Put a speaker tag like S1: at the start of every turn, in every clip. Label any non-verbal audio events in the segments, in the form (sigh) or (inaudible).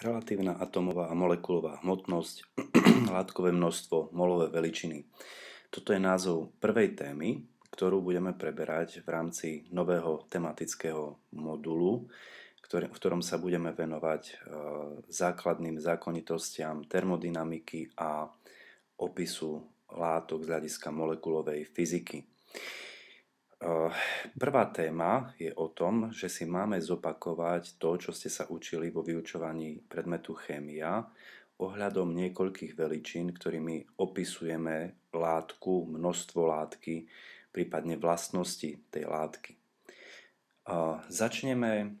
S1: relatívna atomová a molekulová hmotnosť, (clears throat) látkové množstvo, molové veličiny. Toto je názov prvej témy, ktorú budeme preberať v rámci nového tematického modulu, ktorý, v ktorom sa budeme venovať e, základným zákonitostiam termodynamiky a opisu látok z hľadiska molekulovej fyziky. Eh, prvá téma je o tom, že si máme zopakovať to, čo ste sa učili vo vyučovaní predmetu chémia ohľadom niekoľkých veličín, ktorými opisujeme látku, množstvo látky, prípadne vlastnosti tej látky. Eh, začneme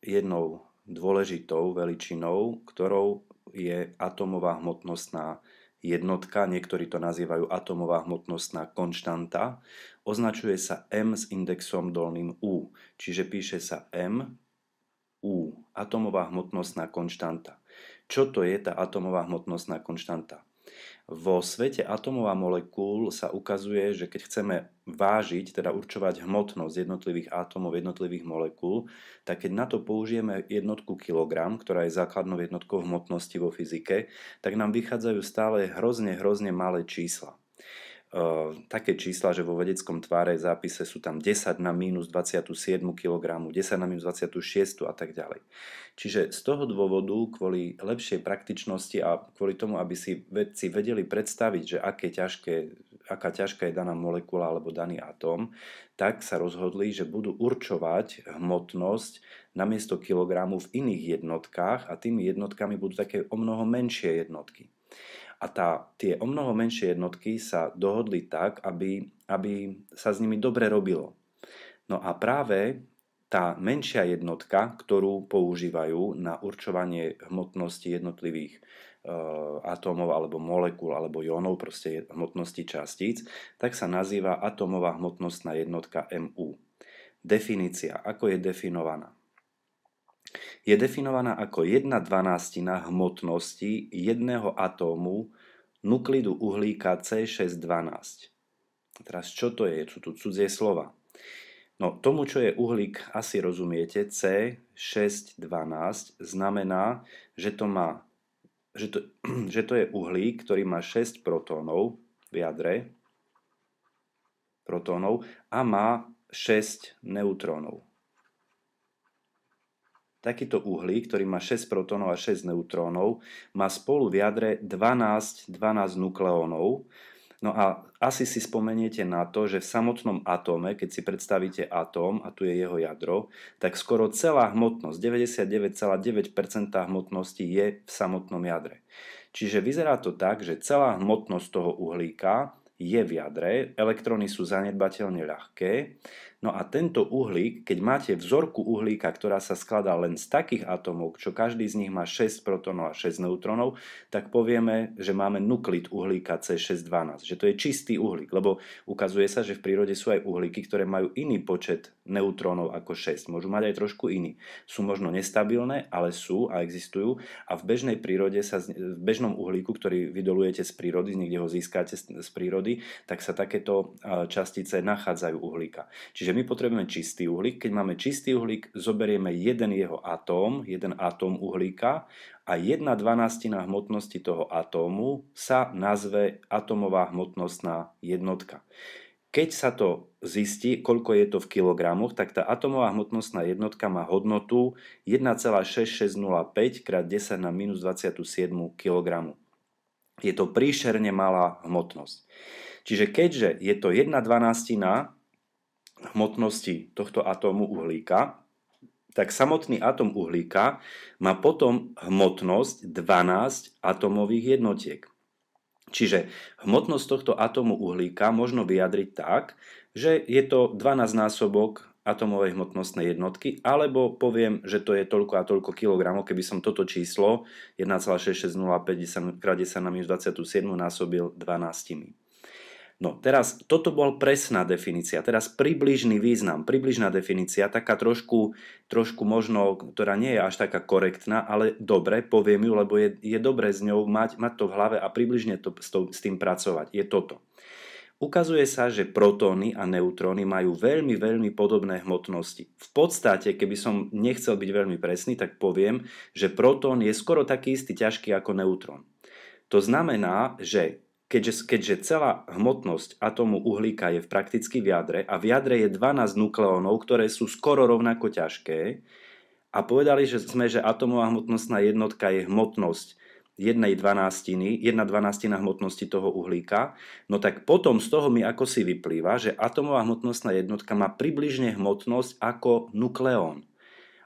S1: jednou dôležitou veličinou, ktorou je atomová hmotnostná jednotka, niektorí to nazývajú atomová hmotnostná konštanta, označuje sa M s indexom dolným U, čiže píše sa M, U, atomová hmotnostná konštanta. Čo to je tá atomová hmotnostná konštanta? Vo svete atomov a molekúl sa ukazuje, že keď chceme vážiť, teda určovať hmotnosť jednotlivých atomov, jednotlivých molekúl, tak keď na to použijeme jednotku kilogram, ktorá je základnou jednotkou hmotnosti vo fyzike, tak nám vychádzajú stále hrozne, hrozne malé čísla. Ehm, také čísla, že vo vedeckom tváre zápise sú tam 10 na minus 27 kg, 10 na minus 26 a tak ďalej. Čiže z toho dôvodu, kvôli lepšej praktičnosti a kvôli tomu, aby si vedci vedeli predstaviť, že aké ťažké, aká ťažká je daná molekula alebo daný atóm, tak sa rozhodli, že budú určovať hmotnosť namiesto kilogramu v iných jednotkách a tými jednotkami budú také o mnoho menšie jednotky. A tá, tie o mnoho menšie jednotky sa dohodli tak, aby, aby sa s nimi dobre robilo. No a práve tá menšia jednotka, ktorú používajú na určovanie hmotnosti jednotlivých e, atómov alebo molekúl alebo jónov, proste hmotnosti častíc, tak sa nazýva atómová hmotnostná jednotka MU. Definícia, ako je definovaná? je definovaná ako 1 dvanástina hmotnosti jedného atómu nuklidu uhlíka C612. Teraz čo to je? Sú tu cudzie slova. No tomu, čo je uhlík, asi rozumiete, C612 znamená, že to, má, že to, (clears throat) že to je uhlík, ktorý má 6 protónov v jadre, protónov a má 6 neutrónov. Takýto uhlík, ktorý má 6 protónov a 6 neutrónov, má spolu v jadre 12, 12 nukleónov. No a asi si spomeniete na to, že v samotnom atóme, keď si predstavíte atóm, a tu je jeho jadro, tak skoro celá hmotnosť, 99,9% hmotnosti je v samotnom jadre. Čiže vyzerá to tak, že celá hmotnosť toho uhlíka je v jadre, elektróny sú zanedbateľne ľahké, No a tento uhlík, keď máte vzorku uhlíka, ktorá sa skladá len z takých atomov, čo každý z nich má 6 protonov a 6 neutronov, tak povieme, že máme nuklid uhlíka C612, že to je čistý uhlík, lebo ukazuje sa, že v prírode sú aj uhlíky, ktoré majú iný počet neutrónov ako 6, môžu mať aj trošku iný. Sú možno nestabilné, ale sú a existujú a v bežnej prírode sa, v bežnom uhlíku, ktorý vydolujete z prírody, niekde ho získate z prírody, tak sa takéto častice nachádzajú uhlíka. Čiže my potrebujeme čistý uhlík. Keď máme čistý uhlík, zoberieme jeden jeho atóm, jeden atóm uhlíka a jedna dvanástina hmotnosti toho atómu sa nazve atomová hmotnostná jednotka. Keď sa to zistí, koľko je to v kilogramoch, tak tá atomová hmotnostná jednotka má hodnotu 1,6605 x 10 na minus 27 kg. Je to príšerne malá hmotnosť. Čiže keďže je to 1 dvanástina hmotnosti tohto atómu uhlíka, tak samotný atom uhlíka má potom hmotnosť 12 atomových jednotiek. Čiže hmotnosť tohto atómu uhlíka možno vyjadriť tak, že je to 12 násobok atomovej hmotnostnej jednotky, alebo poviem, že to je toľko a toľko kilogramov, keby som toto číslo 1,6605 10 na minus 27 násobil 12. No teraz, toto bol presná definícia, teraz približný význam, približná definícia, taká trošku, trošku možno, ktorá nie je až taká korektná, ale dobre, poviem ju, lebo je, je dobre s ňou mať, mať to v hlave a približne to, s, to, s tým pracovať. Je toto. Ukazuje sa, že protóny a neutróny majú veľmi, veľmi podobné hmotnosti. V podstate, keby som nechcel byť veľmi presný, tak poviem, že protón je skoro taký istý ťažký ako neutrón. To znamená, že Keďže, keďže celá hmotnosť atomu uhlíka je v prakticky v jadre a v jadre je 12 nukleónov, ktoré sú skoro rovnako ťažké a povedali že sme, že atomová hmotnostná jednotka je hmotnosť jednej dvanástiny, jedna dvanástina hmotnosti toho uhlíka, no tak potom z toho mi ako si vyplýva, že atomová hmotnostná jednotka má približne hmotnosť ako nukleón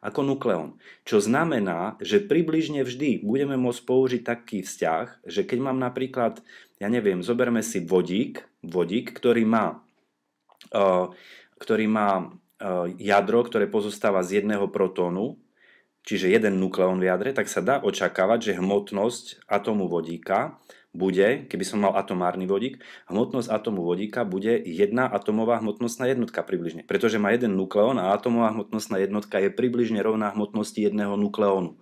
S1: ako nukleón. Čo znamená, že približne vždy budeme môcť použiť taký vzťah, že keď mám napríklad, ja neviem, zoberme si vodík, vodík, ktorý má, e, ktorý má e, jadro, ktoré pozostáva z jedného protónu, čiže jeden nukleón v jadre, tak sa dá očakávať, že hmotnosť atomu vodíka bude, keby som mal atomárny vodík, hmotnosť atomu vodíka bude jedna atomová hmotnostná jednotka približne. Pretože má jeden nukleón a atomová hmotnostná jednotka je približne rovná hmotnosti jedného nukleónu.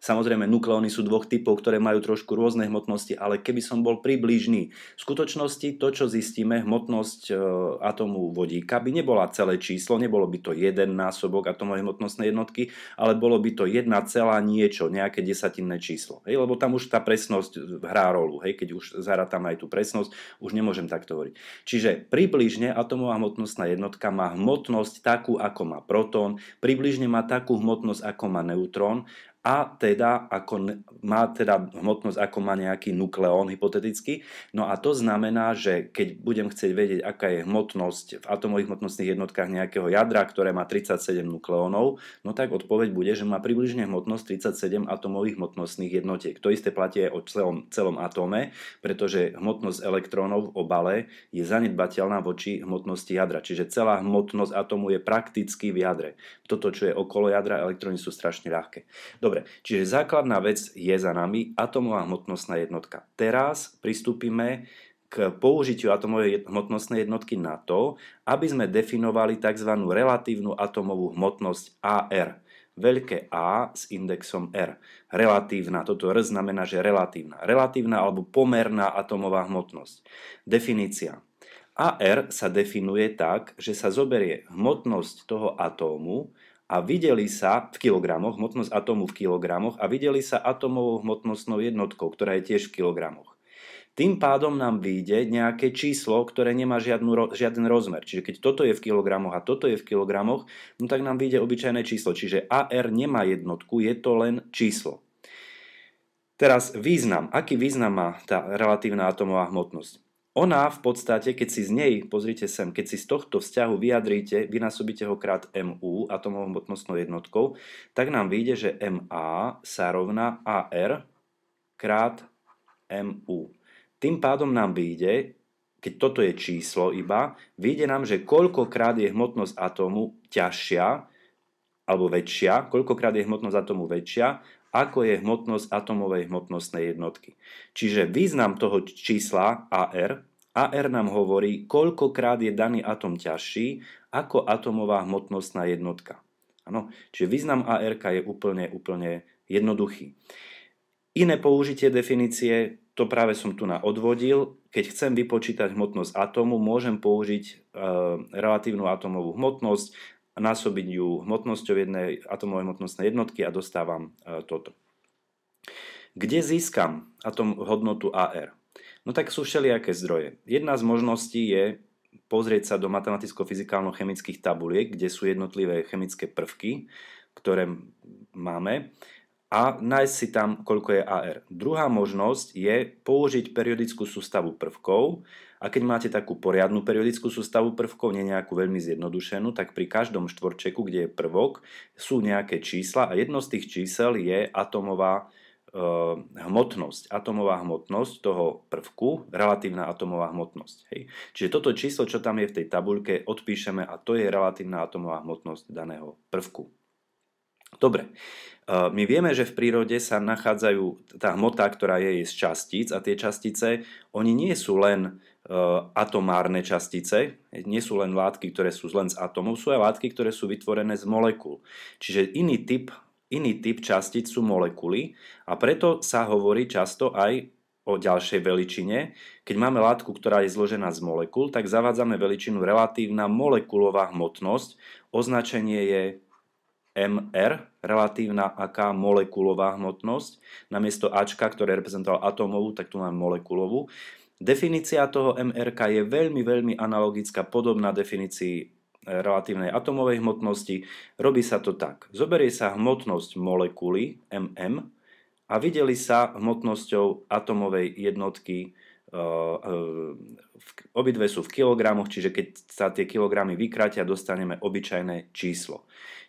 S1: Samozrejme, nukleóny sú dvoch typov, ktoré majú trošku rôzne hmotnosti, ale keby som bol približný, v skutočnosti to, čo zistíme, hmotnosť e, atomu vodíka by nebola celé číslo, nebolo by to jeden násobok atomovej hmotnostnej jednotky, ale bolo by to jedna celá niečo, nejaké desatinné číslo. Hej, lebo tam už tá presnosť hrá rolu, hej, keď už zarátam aj tú presnosť, už nemôžem takto hovoriť. Čiže približne atomová hmotnostná jednotka má hmotnosť takú, ako má proton, približne má takú hmotnosť, ako má neutrón a teda ako má teda hmotnosť, ako má nejaký nukleón hypoteticky. No a to znamená, že keď budem chcieť vedieť, aká je hmotnosť v atomových hmotnostných jednotkách nejakého jadra, ktoré má 37 nukleónov, no tak odpoveď bude, že má približne hmotnosť 37 atomových hmotnostných jednotiek. To isté platí aj o celom, celom atóme, pretože hmotnosť elektrónov v obale je zanedbateľná voči hmotnosti jadra. Čiže celá hmotnosť atómu je prakticky v jadre. Toto, čo je okolo jadra, elektróny sú strašne ľahké. Dobre, Dobre, čiže základná vec je za nami atomová hmotnostná jednotka. Teraz pristúpime k použitiu atomovej hmotnostnej jednotky na to, aby sme definovali tzv. relatívnu atomovú hmotnosť AR. Veľké A s indexom R. Relatívna, toto R znamená, že relatívna. Relatívna alebo pomerná atomová hmotnosť. Definícia. AR sa definuje tak, že sa zoberie hmotnosť toho atómu, a videli sa v kilogramoch, hmotnosť atómu v kilogramoch a videli sa atómovou hmotnostnou jednotkou, ktorá je tiež v kilogramoch. Tým pádom nám vyjde nejaké číslo, ktoré nemá žiadnu, žiaden rozmer. Čiže keď toto je v kilogramoch a toto je v kilogramoch, no tak nám vyjde obyčajné číslo. Čiže AR nemá jednotku, je to len číslo. Teraz význam. Aký význam má tá relatívna atomová hmotnosť? Ona v podstate, keď si z nej, pozrite sem, keď si z tohto vzťahu vyjadríte, vynásobíte ho krát MU, atomovou hmotnostnou jednotkou, tak nám vyjde, že MA sa rovná AR krát MU. Tým pádom nám vyjde, keď toto je číslo iba, vyjde nám, že koľkokrát je hmotnosť atómu ťažšia alebo väčšia, koľkokrát je hmotnosť atómu väčšia, ako je hmotnosť atomovej hmotnostnej jednotky. Čiže význam toho čísla AR, AR nám hovorí, koľkokrát je daný atom ťažší ako atomová hmotnostná jednotka. Ano? Čiže význam AR je úplne, úplne jednoduchý. Iné použitie definície, to práve som tu na odvodil. Keď chcem vypočítať hmotnosť atómu, môžem použiť e, relatívnu atomovú hmotnosť násobiť ju hmotnosťou jednej atomovej hmotnostnej jednotky a dostávam e, toto. Kde získam atom hodnotu AR? No tak sú všelijaké zdroje. Jedna z možností je pozrieť sa do matematicko-fyzikálno-chemických tabuliek, kde sú jednotlivé chemické prvky, ktoré máme a nájsť si tam, koľko je AR. Druhá možnosť je použiť periodickú sústavu prvkov a keď máte takú poriadnu periodickú sústavu prvkov, nie nejakú veľmi zjednodušenú, tak pri každom štvorčeku, kde je prvok, sú nejaké čísla a jedno z tých čísel je atomová e, hmotnosť, atomová hmotnosť toho prvku, relatívna atomová hmotnosť. Hej. Čiže toto číslo, čo tam je v tej tabuľke, odpíšeme a to je relatívna atomová hmotnosť daného prvku. Dobre, ehm, my vieme, že v prírode sa nachádzajú tá hmota, ktorá je z častíc a tie častice, oni nie sú len ehm, atomárne častice, nie sú len látky, ktoré sú len z atomov, sú aj látky, ktoré sú vytvorené z molekúl. Čiže iný typ, iný typ častíc sú molekuly a preto sa hovorí často aj o ďalšej veličine. Keď máme látku, ktorá je zložená z molekúl, tak zavádzame veličinu relatívna molekulová hmotnosť. Označenie je MR, relatívna aká molekulová hmotnosť. Namiesto Ačka, ktoré reprezentoval atómovú, tak tu máme molekulovú. Definícia toho MRK je veľmi, veľmi analogická, podobná definícii e, relatívnej atomovej hmotnosti. Robí sa to tak. Zoberie sa hmotnosť molekuly MM a videli sa hmotnosťou atomovej jednotky e, e, obidve sú v kilogramoch, čiže keď sa tie kilogramy vykratia, dostaneme obyčajné číslo.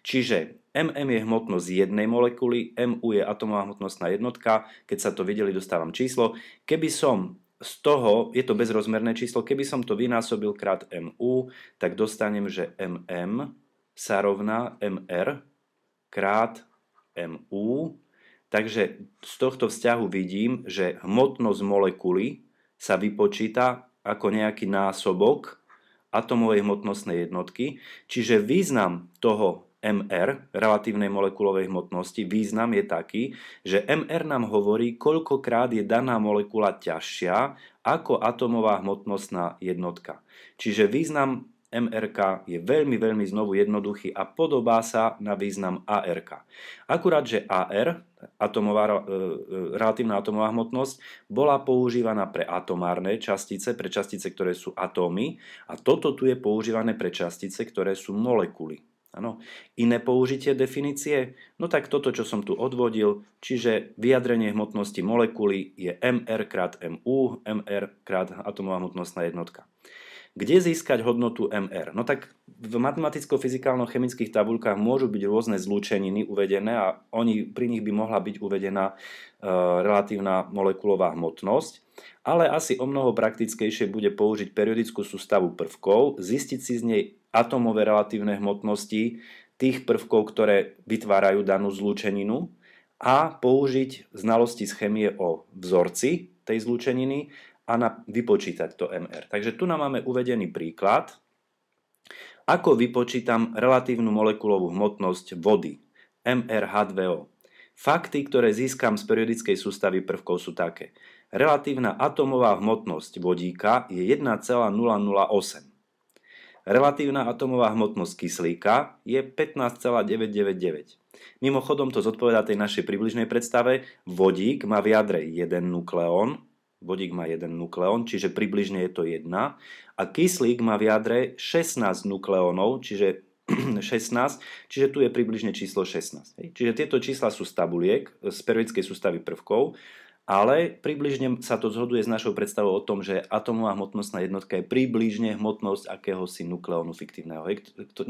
S1: Čiže mm je hmotnosť jednej molekuly, mu je atomová hmotnostná jednotka, keď sa to videli, dostávam číslo. Keby som z toho, je to bezrozmerné číslo, keby som to vynásobil krát mu, tak dostanem, že mm sa rovná mr krát mu. Takže z tohto vzťahu vidím, že hmotnosť molekuly sa vypočíta ako nejaký násobok atomovej hmotnostnej jednotky, čiže význam toho mR, relatívnej molekulovej hmotnosti, význam je taký, že mR nám hovorí, koľkokrát je daná molekula ťažšia ako atomová hmotnostná jednotka. Čiže význam MRK je veľmi, veľmi znovu jednoduchý a podobá sa na význam ARK. Akurát, že AR, atomová, e, e, relatívna atomová hmotnosť, bola používaná pre atomárne častice, pre častice, ktoré sú atómy a toto tu je používané pre častice, ktoré sú molekuly. Ano. Iné použitie definície? No tak toto, čo som tu odvodil, čiže vyjadrenie hmotnosti molekuly je mr krát mu, mr krát atomová hmotnostná jednotka. Kde získať hodnotu MR? No tak v matematicko-fyzikálno-chemických tabulkách môžu byť rôzne zlúčeniny uvedené a oni, pri nich by mohla byť uvedená e, relatívna molekulová hmotnosť. Ale asi o mnoho praktickejšie bude použiť periodickú sústavu prvkov, zistiť si z nej atomové relatívne hmotnosti tých prvkov, ktoré vytvárajú danú zlúčeninu a použiť znalosti z chemie o vzorci tej zlúčeniny a na, vypočítať to MR. Takže tu nám máme uvedený príklad, ako vypočítam relatívnu molekulovú hmotnosť vody, MRH2O. Fakty, ktoré získam z periodickej sústavy prvkov sú také. Relatívna atomová hmotnosť vodíka je 1,008. Relatívna atomová hmotnosť kyslíka je 15,999. Mimochodom to zodpovedá tej našej približnej predstave. Vodík má v jadre jeden nukleón, Vodík má jeden nukleón, čiže približne je to jedna. A kyslík má v jadre 16 nukleónov, čiže 16, (clears throat) čiže tu je približne číslo 16. Čiže tieto čísla sú z tabuliek, z periodickej sústavy prvkov ale približne sa to zhoduje s našou predstavou o tom, že atomová hmotnostná jednotka je približne hmotnosť akéhosi nukleónu fiktívneho.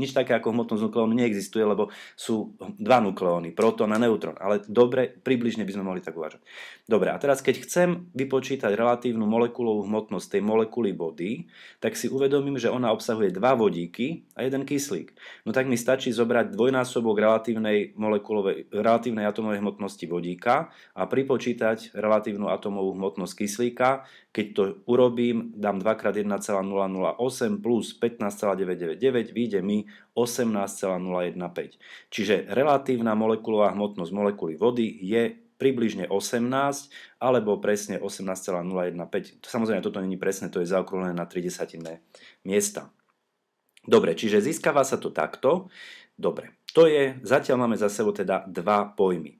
S1: Nič také ako hmotnosť nukleónu neexistuje, lebo sú dva nukleóny, proton a neutron. Ale dobre, približne by sme mohli tak uvažovať. Dobre, a teraz keď chcem vypočítať relatívnu molekulovú hmotnosť tej molekuly vody, tak si uvedomím, že ona obsahuje dva vodíky a jeden kyslík. No tak mi stačí zobrať dvojnásobok relatívnej, relatívnej atomovej hmotnosti vodíka a pripočítať relatívnu atomovú hmotnosť kyslíka. Keď to urobím, dám 2x1,008 plus 15,999, vyjde mi 18,015. Čiže relatívna molekulová hmotnosť molekuly vody je približne 18 alebo presne 18,015. Samozrejme, toto není presne to je zaokrúhlené na 30 miesta. Dobre, čiže získava sa to takto. Dobre, to je, zatiaľ máme za sebou teda dva pojmy.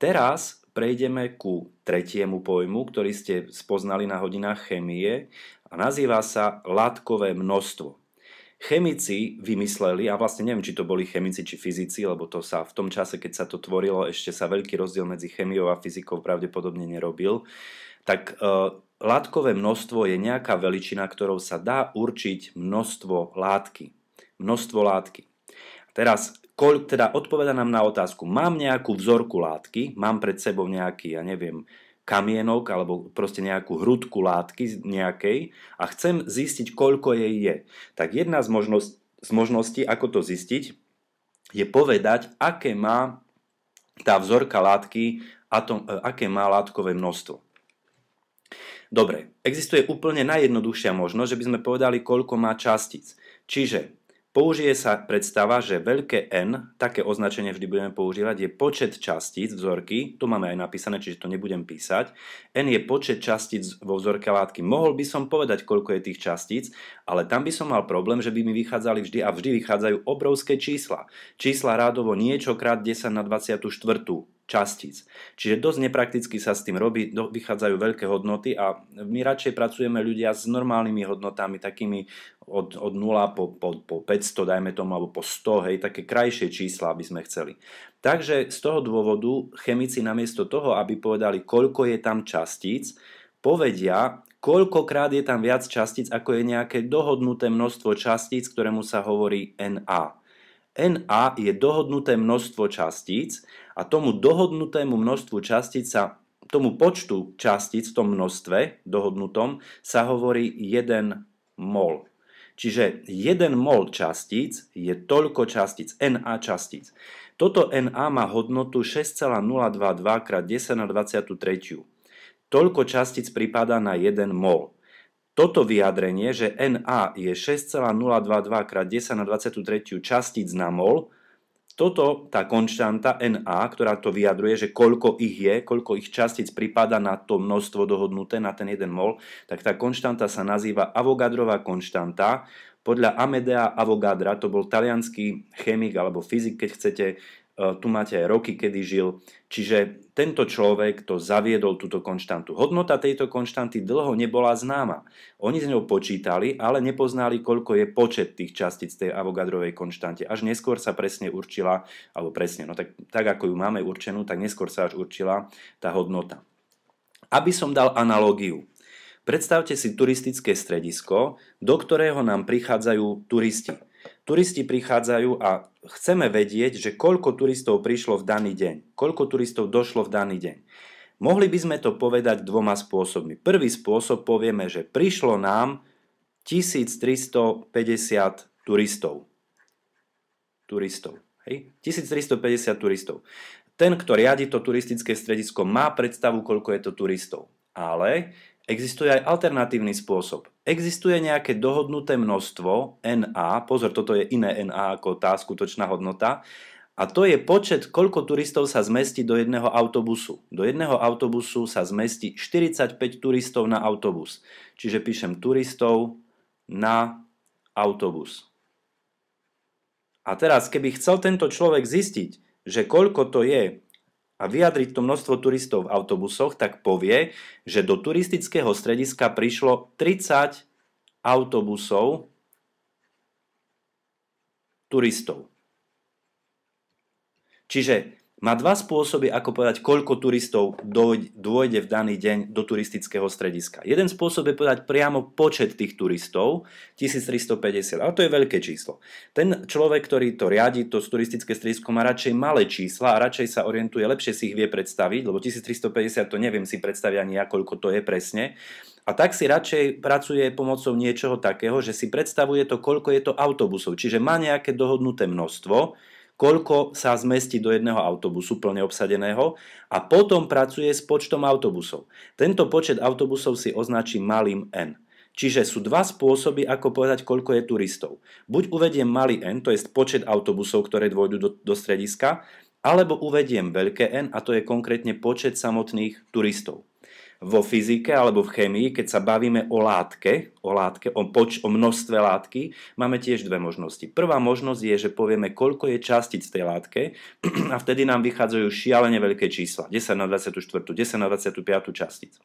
S1: Teraz prejdeme ku tretiemu pojmu, ktorý ste spoznali na hodinách chemie a nazýva sa látkové množstvo. Chemici vymysleli, a vlastne neviem, či to boli chemici či fyzici, lebo to sa v tom čase, keď sa to tvorilo, ešte sa veľký rozdiel medzi chemiou a fyzikou pravdepodobne nerobil, tak e, látkové množstvo je nejaká veličina, ktorou sa dá určiť množstvo látky. Množstvo látky. Teraz koľ, teda odpoveda nám na otázku, mám nejakú vzorku látky, mám pred sebou nejaký, ja neviem, kamienok alebo proste nejakú hrudku látky nejakej a chcem zistiť, koľko jej je. Tak jedna z, možnosť, z možností, ako to zistiť, je povedať, aké má tá vzorka látky, atom, e, aké má látkové množstvo. Dobre, existuje úplne najjednoduchšia možnosť, že by sme povedali, koľko má častíc. Čiže Použije sa predstava, že veľké N, také označenie vždy budeme používať, je počet častíc vzorky, tu máme aj napísané, čiže to nebudem písať. N je počet častíc vo vzorke látky. Mohol by som povedať, koľko je tých častíc, ale tam by som mal problém, že by mi vychádzali vždy a vždy vychádzajú obrovské čísla. Čísla rádovo niečokrát 10 na 24 častíc. Čiže dosť neprakticky sa s tým robí, vychádzajú veľké hodnoty a my radšej pracujeme ľudia s normálnymi hodnotami, takými od, od 0 po, po, po 500, dajme tomu, alebo po 100, hej, také krajšie čísla, aby sme chceli. Takže z toho dôvodu chemici namiesto toho, aby povedali, koľko je tam častíc, povedia, koľkokrát je tam viac častíc, ako je nejaké dohodnuté množstvo častíc, ktorému sa hovorí NA. Na je dohodnuté množstvo častíc a tomu dohodnutému množstvu častíc sa tomu počtu častíc v tom množstve dohodnutom sa hovorí 1 mol. Čiže 1 mol častíc je toľko častíc, Na častíc. Toto Na má hodnotu 6,022 x 10 na 23. Toľko častíc pripada na 1 mol. Toto vyjadrenie, že Na je 6,022 krát 10 na 23 častíc na mol, toto, tá konštanta Na, ktorá to vyjadruje, že koľko ich je, koľko ich častíc pripada na to množstvo dohodnuté, na ten jeden mol, tak tá konštanta sa nazýva Avogadrová konštanta. Podľa Amedea Avogadra, to bol talianský chemik alebo fyzik, keď chcete, E, tu máte aj roky, kedy žil. Čiže tento človek to zaviedol túto konštantu. Hodnota tejto konštanty dlho nebola známa. Oni z ňou počítali, ale nepoznali, koľko je počet tých častíc tej Avogadrovej konštante. Až neskôr sa presne určila, alebo presne, no tak, tak ako ju máme určenú, tak neskôr sa až určila tá hodnota. Aby som dal analógiu. Predstavte si turistické stredisko, do ktorého nám prichádzajú turisti. Turisti prichádzajú a chceme vedieť, že koľko turistov prišlo v daný deň, koľko turistov došlo v daný deň. Mohli by sme to povedať dvoma spôsobmi. Prvý spôsob povieme, že prišlo nám 1350 turistov. Turistov. Hej? 1350 turistov. Ten, kto riadi to turistické stredisko, má predstavu, koľko je to turistov. Ale Existuje aj alternatívny spôsob. Existuje nejaké dohodnuté množstvo NA, pozor, toto je iné NA ako tá skutočná hodnota, a to je počet, koľko turistov sa zmestí do jedného autobusu. Do jedného autobusu sa zmestí 45 turistov na autobus. Čiže píšem turistov na autobus. A teraz, keby chcel tento človek zistiť, že koľko to je a vyjadriť to množstvo turistov v autobusoch, tak povie, že do turistického strediska prišlo 30 autobusov turistov. Čiže má dva spôsoby, ako povedať, koľko turistov dôjde v daný deň do turistického strediska. Jeden spôsob je povedať priamo počet tých turistov, 1350, ale to je veľké číslo. Ten človek, ktorý to riadi, to turistické stredisko, má radšej malé čísla a radšej sa orientuje, lepšie si ich vie predstaviť, lebo 1350 to neviem si predstaviť ani ja, koľko to je presne. A tak si radšej pracuje pomocou niečoho takého, že si predstavuje to, koľko je to autobusov. Čiže má nejaké dohodnuté množstvo, koľko sa zmestí do jedného autobusu plne obsadeného a potom pracuje s počtom autobusov. Tento počet autobusov si označí malým n. Čiže sú dva spôsoby, ako povedať, koľko je turistov. Buď uvediem malý n, to je počet autobusov, ktoré dôjdu do, do strediska, alebo uvediem veľké n, a to je konkrétne počet samotných turistov vo fyzike alebo v chemii, keď sa bavíme o látke, o, látke, o, poč, o množstve látky, máme tiež dve možnosti. Prvá možnosť je, že povieme, koľko je častíc v tej látke (clears throat) a vtedy nám vychádzajú šialene veľké čísla. 10 na 24, 10 na 25 častíc.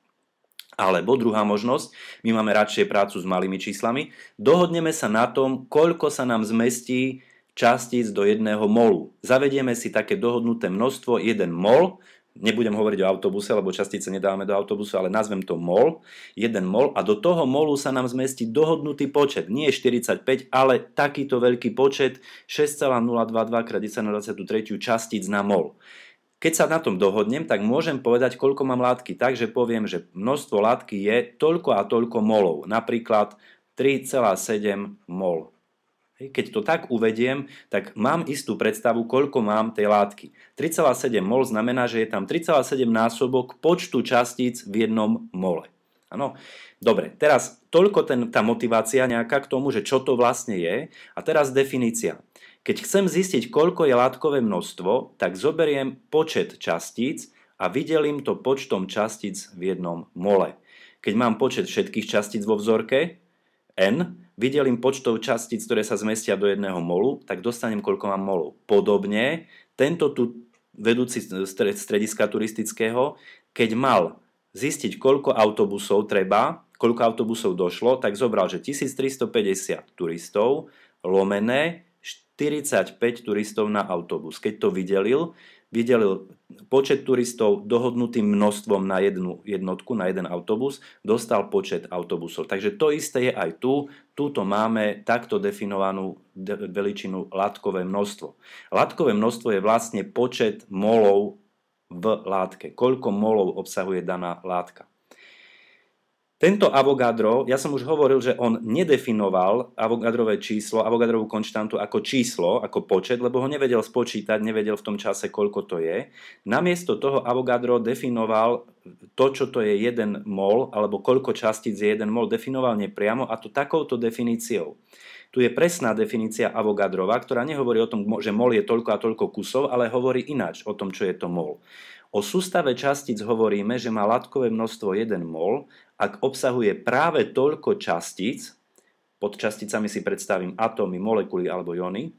S1: Alebo druhá možnosť, my máme radšej prácu s malými číslami, dohodneme sa na tom, koľko sa nám zmestí častíc do jedného molu. Zavedieme si také dohodnuté množstvo jeden mol, nebudem hovoriť o autobuse, lebo častice nedávame do autobusu, ale nazvem to mol, jeden mol a do toho molu sa nám zmestí dohodnutý počet, nie 45, ale takýto veľký počet 6,022 x 10 na 23 častíc na mol. Keď sa na tom dohodnem, tak môžem povedať, koľko mám látky. Takže poviem, že množstvo látky je toľko a toľko molov. Napríklad 3,7 mol keď to tak uvediem, tak mám istú predstavu, koľko mám tej látky. 3,7 mol znamená, že je tam 3,7 násobok počtu častíc v jednom mole. Áno. Dobre, teraz toľko ten, tá motivácia nejaká k tomu, že čo to vlastne je. A teraz definícia. Keď chcem zistiť, koľko je látkové množstvo, tak zoberiem počet častíc a vydelím to počtom častíc v jednom mole. Keď mám počet všetkých častíc vo vzorke, n, vydelím počtov častíc, ktoré sa zmestia do jedného molu, tak dostanem koľko mám molov. Podobne, tento tu vedúci strediska turistického, keď mal zistiť, koľko autobusov treba, koľko autobusov došlo, tak zobral, že 1350 turistov, lomené 45 turistov na autobus. Keď to vydelil, vydelil počet turistov dohodnutým množstvom na jednu jednotku, na jeden autobus, dostal počet autobusov. Takže to isté je aj tu. Tuto máme takto definovanú veličinu látkové množstvo. Látkové množstvo je vlastne počet molov v látke. Koľko molov obsahuje daná látka. Tento Avogadro, ja som už hovoril, že on nedefinoval Avogadrové číslo, Avogadrovú konštantu ako číslo, ako počet, lebo ho nevedel spočítať, nevedel v tom čase, koľko to je. Namiesto toho Avogadro definoval to, čo to je 1 mol, alebo koľko častíc je 1 mol, definoval nepriamo a to takouto definíciou. Tu je presná definícia Avogadrova, ktorá nehovorí o tom, že mol je toľko a toľko kusov, ale hovorí ináč o tom, čo je to mol. O sústave častíc hovoríme, že má látkové množstvo 1 mol, ak obsahuje práve toľko častíc, pod časticami si predstavím atómy, molekuly alebo jony,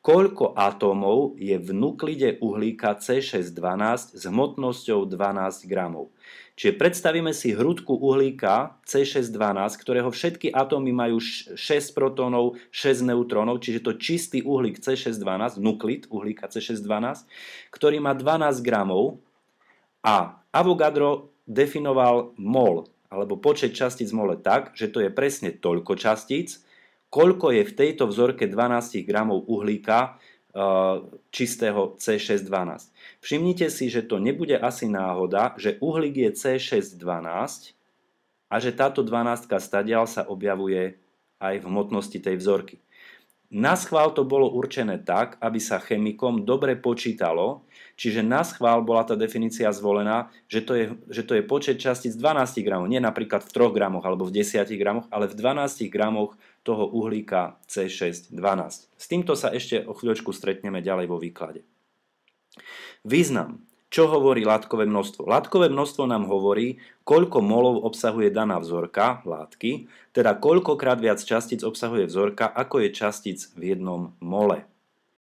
S1: koľko atómov je v nuklide uhlíka C612 s hmotnosťou 12 gramov. Čiže predstavíme si hrudku uhlíka C612, ktorého všetky atómy majú 6 protónov, 6 neutrónov, čiže to čistý uhlík C612, nuklid uhlíka C612, ktorý má 12 gramov a Avogadro definoval mol, alebo počet častíc mole tak, že to je presne toľko častíc, koľko je v tejto vzorke 12 gramov uhlíka eh, čistého C612. Všimnite si, že to nebude asi náhoda, že uhlík je C612 a že táto 12 stadial sa objavuje aj v hmotnosti tej vzorky. Na schvál to bolo určené tak, aby sa chemikom dobre počítalo, čiže na schvál bola tá definícia zvolená, že to je, že to je počet častíc 12 gramov, nie napríklad v 3 gramoch alebo v 10 gramoch, ale v 12 gramoch toho uhlíka C612. S týmto sa ešte o chvíľočku stretneme ďalej vo výklade. Význam. Čo hovorí látkové množstvo? Látkové množstvo nám hovorí, koľko molov obsahuje daná vzorka látky, teda koľkokrát viac častíc obsahuje vzorka, ako je častíc v jednom mole.